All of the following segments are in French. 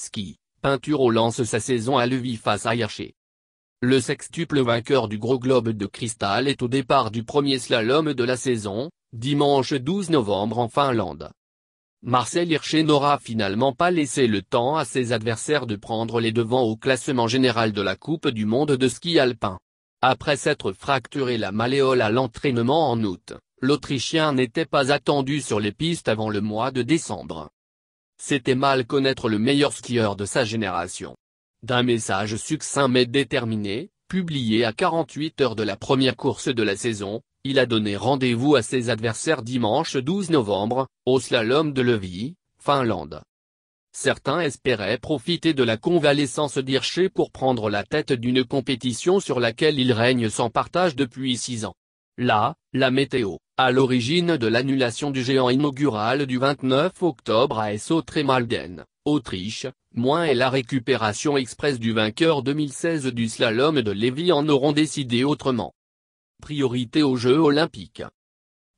Ski, au lance sa saison à Levi face à Le sextuple vainqueur du Gros Globe de Cristal est au départ du premier slalom de la saison, dimanche 12 novembre en Finlande. Marcel Hirsché n'aura finalement pas laissé le temps à ses adversaires de prendre les devants au classement général de la Coupe du Monde de ski alpin. Après s'être fracturé la malléole à l'entraînement en août, l'Autrichien n'était pas attendu sur les pistes avant le mois de décembre c'était mal connaître le meilleur skieur de sa génération. D'un message succinct mais déterminé, publié à 48 heures de la première course de la saison, il a donné rendez-vous à ses adversaires dimanche 12 novembre, au slalom de Levi, Finlande. Certains espéraient profiter de la convalescence d'Hirscher pour prendre la tête d'une compétition sur laquelle il règne sans partage depuis six ans. Là, la météo à l'origine de l'annulation du géant inaugural du 29 octobre à SO Autriche, moins et la récupération express du vainqueur 2016 du slalom de Lévy en auront décidé autrement. Priorité aux Jeux Olympiques.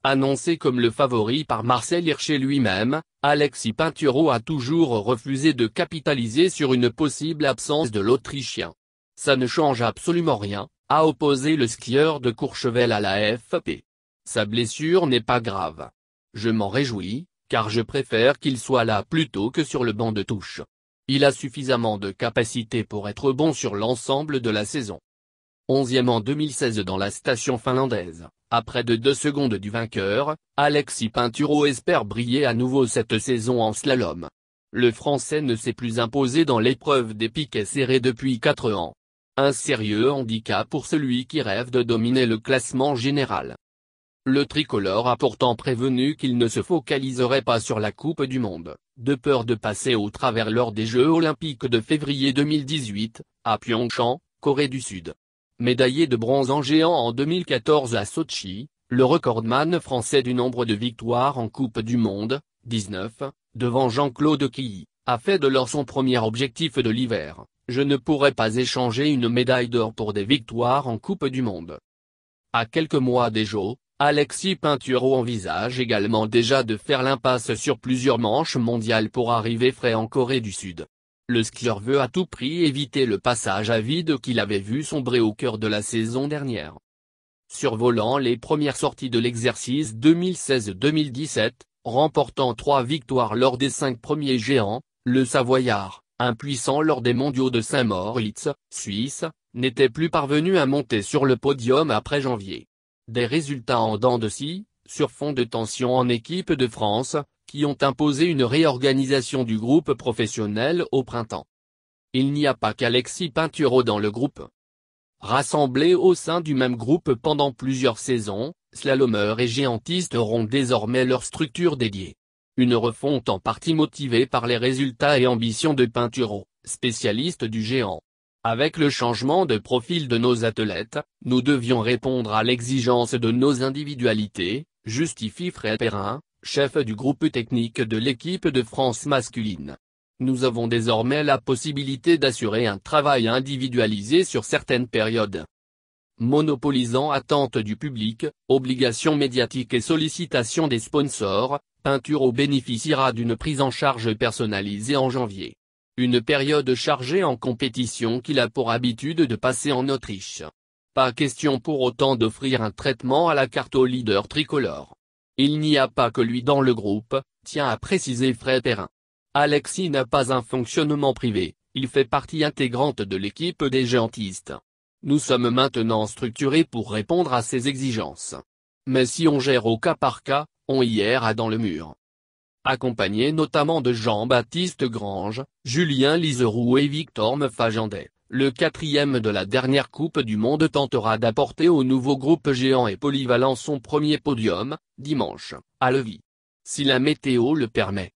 Annoncé comme le favori par Marcel Hirscher lui-même, Alexis Pinturo a toujours refusé de capitaliser sur une possible absence de l'Autrichien. Ça ne change absolument rien, a opposé le skieur de Courchevel à la FP. Sa blessure n'est pas grave. Je m'en réjouis, car je préfère qu'il soit là plutôt que sur le banc de touche. Il a suffisamment de capacité pour être bon sur l'ensemble de la saison. 11e en 2016 dans la station finlandaise, après de deux secondes du vainqueur, Alexis Pinturo espère briller à nouveau cette saison en slalom. Le Français ne s'est plus imposé dans l'épreuve des piquets serrés depuis quatre ans. Un sérieux handicap pour celui qui rêve de dominer le classement général. Le tricolore a pourtant prévenu qu'il ne se focaliserait pas sur la Coupe du Monde, de peur de passer au travers lors des Jeux Olympiques de février 2018, à Pyeongchang, Corée du Sud. Médaillé de bronze en géant en 2014 à Sochi, le recordman français du nombre de victoires en Coupe du Monde, 19, devant Jean-Claude Quilly, a fait de l'or son premier objectif de l'hiver, je ne pourrais pas échanger une médaille d'or pour des victoires en Coupe du Monde. À quelques mois des Jeux, Alexis Pinturo envisage également déjà de faire l'impasse sur plusieurs manches mondiales pour arriver frais en Corée du Sud. Le skieur veut à tout prix éviter le passage à vide qu'il avait vu sombrer au cœur de la saison dernière. Survolant les premières sorties de l'exercice 2016-2017, remportant trois victoires lors des cinq premiers géants, le Savoyard, impuissant lors des mondiaux de Saint-Moritz, Suisse, n'était plus parvenu à monter sur le podium après janvier. Des résultats en dents de scie, sur fond de tension en équipe de France, qui ont imposé une réorganisation du groupe professionnel au printemps. Il n'y a pas qu'Alexis Pinturo dans le groupe. Rassemblés au sein du même groupe pendant plusieurs saisons, slalomeurs et géantistes auront désormais leur structure dédiée. Une refonte en partie motivée par les résultats et ambitions de Pinturo, spécialiste du géant. Avec le changement de profil de nos athlètes, nous devions répondre à l'exigence de nos individualités, justifie Fred Perrin, chef du groupe technique de l'équipe de France masculine. Nous avons désormais la possibilité d'assurer un travail individualisé sur certaines périodes. Monopolisant attente du public, obligations médiatiques et sollicitations des sponsors, Peinture bénéficiera d'une prise en charge personnalisée en janvier. Une période chargée en compétition qu'il a pour habitude de passer en Autriche. Pas question pour autant d'offrir un traitement à la carte au leader tricolore. Il n'y a pas que lui dans le groupe, tient à préciser Fred Perrin. Alexis n'a pas un fonctionnement privé, il fait partie intégrante de l'équipe des géantistes. Nous sommes maintenant structurés pour répondre à ses exigences. Mais si on gère au cas par cas, on y erra dans le mur accompagné notamment de Jean-Baptiste Grange, Julien Lizeroux et Victor Mefagendet. Le quatrième de la dernière Coupe du Monde tentera d'apporter au nouveau groupe géant et polyvalent son premier podium, dimanche, à Levis. Si la météo le permet.